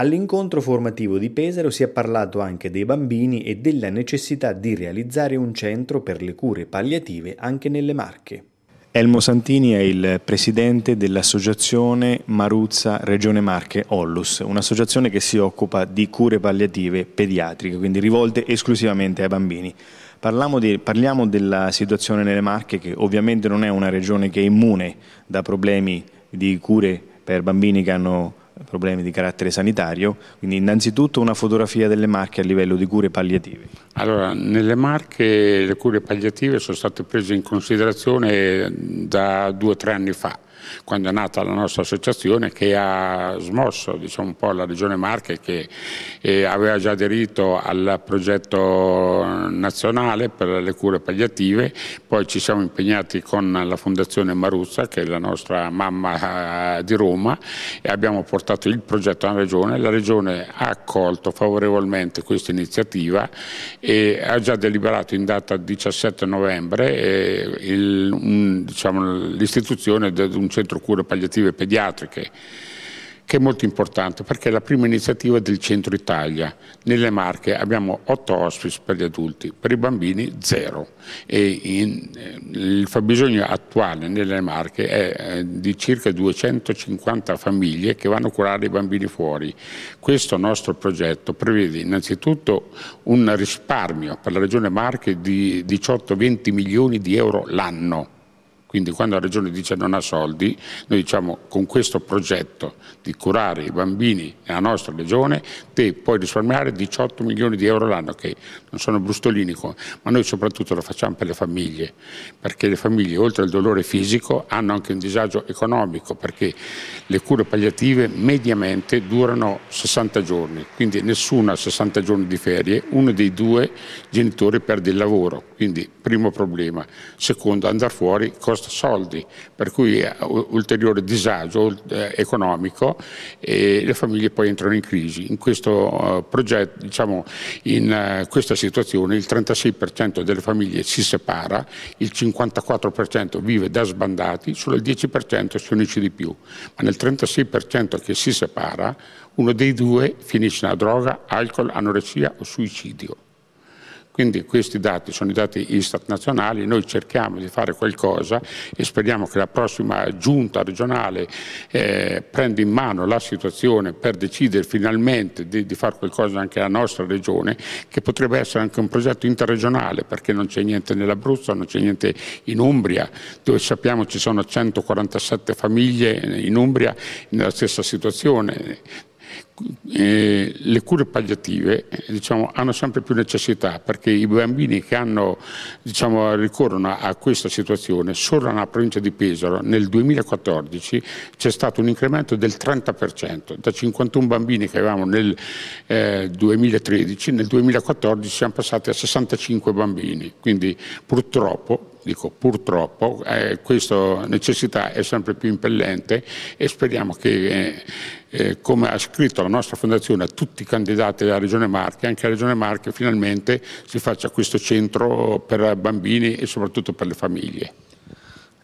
All'incontro formativo di Pesaro si è parlato anche dei bambini e della necessità di realizzare un centro per le cure palliative anche nelle Marche. Elmo Santini è il presidente dell'associazione Maruzza Regione Marche Ollus, un'associazione che si occupa di cure palliative pediatriche, quindi rivolte esclusivamente ai bambini. Di, parliamo della situazione nelle Marche che ovviamente non è una regione che è immune da problemi di cure per bambini che hanno problemi di carattere sanitario, quindi innanzitutto una fotografia delle Marche a livello di cure palliative. Allora, nelle Marche le cure palliative sono state prese in considerazione eh, da due o tre anni fa, quando è nata la nostra associazione che ha smosso diciamo, un po' la Regione Marche che eh, aveva già aderito al progetto nazionale per le cure palliative, poi ci siamo impegnati con la Fondazione Maruzza che è la nostra mamma eh, di Roma e abbiamo portato il progetto alla Regione, la Regione ha accolto favorevolmente questa iniziativa e ha già deliberato in data 17 novembre eh, diciamo, l'istituzione diciamo, di un un centro cure palliative pediatriche, che è molto importante perché è la prima iniziativa del centro Italia. Nelle Marche abbiamo otto hospice per gli adulti, per i bambini zero. In, eh, il fabbisogno attuale nelle Marche è eh, di circa 250 famiglie che vanno a curare i bambini fuori. Questo nostro progetto prevede innanzitutto un risparmio per la regione Marche di 18-20 milioni di euro l'anno quindi quando la Regione dice non ha soldi, noi diciamo con questo progetto di curare i bambini nella nostra Regione te puoi risparmiare 18 milioni di euro l'anno, che non sono brustolini, ma noi soprattutto lo facciamo per le famiglie, perché le famiglie oltre al dolore fisico hanno anche un disagio economico, perché le cure palliative mediamente durano 60 giorni, quindi nessuno ha 60 giorni di ferie, uno dei due genitori perde il lavoro quindi primo problema. Secondo, andare fuori costa soldi, per cui ulteriore disagio eh, economico e le famiglie poi entrano in crisi. In questo eh, progetto, diciamo, in eh, questa situazione il 36% delle famiglie si separa, il 54% vive da sbandati, solo il 10% si unisce di più. Ma nel 36% che si separa, uno dei due finisce una droga, alcol, anoressia o suicidio. Quindi questi dati sono i dati Istat nazionali, noi cerchiamo di fare qualcosa e speriamo che la prossima giunta regionale eh, prenda in mano la situazione per decidere finalmente di, di fare qualcosa anche alla nostra regione, che potrebbe essere anche un progetto interregionale, perché non c'è niente nell'Abruzzo, non c'è niente in Umbria, dove sappiamo ci sono 147 famiglie in Umbria nella stessa situazione eh, le cure palliative diciamo, hanno sempre più necessità perché i bambini che hanno, diciamo, ricorrono a questa situazione solo nella provincia di Pesaro nel 2014 c'è stato un incremento del 30% da 51 bambini che avevamo nel eh, 2013 nel 2014 siamo passati a 65 bambini quindi purtroppo dico purtroppo, eh, questa necessità è sempre più impellente e speriamo che, eh, eh, come ha scritto dalla nostra fondazione a tutti i candidati della Regione Marche, anche la Regione Marche finalmente si faccia questo centro per bambini e soprattutto per le famiglie.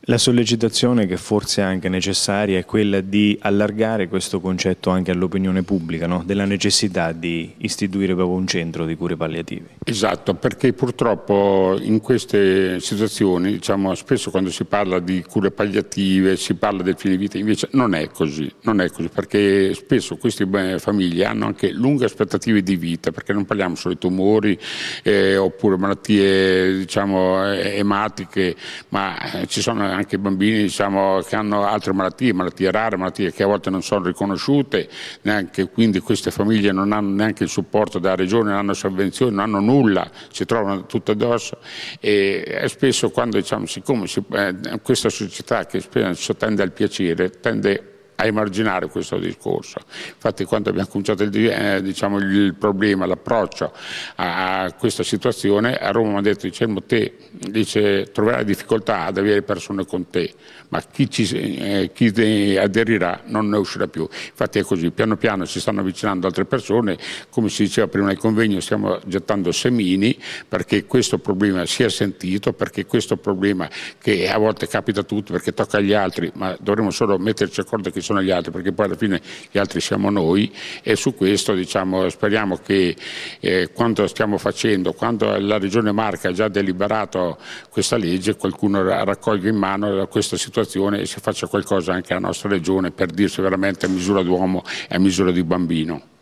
La sollecitazione che forse è anche necessaria è quella di allargare questo concetto anche all'opinione pubblica, no? della necessità di istituire proprio un centro di cure palliative. Esatto, perché purtroppo in queste situazioni, diciamo, spesso quando si parla di cure palliative, si parla del fine vita, invece non è così, non è così, perché spesso queste famiglie hanno anche lunghe aspettative di vita, perché non parliamo solo di tumori eh, oppure malattie diciamo, ematiche, ma eh, ci sono anche bambini diciamo, che hanno altre malattie, malattie rare, malattie che a volte non sono riconosciute, neanche, quindi queste famiglie non hanno neanche il supporto della regione, non hanno sovvenzioni, non hanno nulla, si trovano tutto addosso e eh, spesso quando diciamo, siccome si, eh, questa società che spesso tende al piacere, tende a emarginare questo discorso. Infatti quando abbiamo cominciato il, eh, diciamo, il problema, l'approccio a, questa situazione, a Roma mi ha detto, diciamo, te dice, troverai difficoltà ad avere persone con te, ma chi, ci, eh, chi aderirà non ne uscirà più. Infatti è così, piano piano si stanno avvicinando altre persone, come si diceva prima nel convegno stiamo gettando semini perché questo problema sia sentito, perché questo problema che a volte capita a tutti, perché tocca agli altri, ma dovremmo solo metterci d'accordo che sono gli altri, perché poi alla fine gli altri siamo noi e su questo diciamo, speriamo che eh, quando stiamo facendo, quando la Regione Marca ha già deliberato questa legge, qualcuno raccolga in mano questa situazione e si faccia qualcosa anche alla nostra Regione per dirsi veramente a misura d'uomo e a misura di bambino.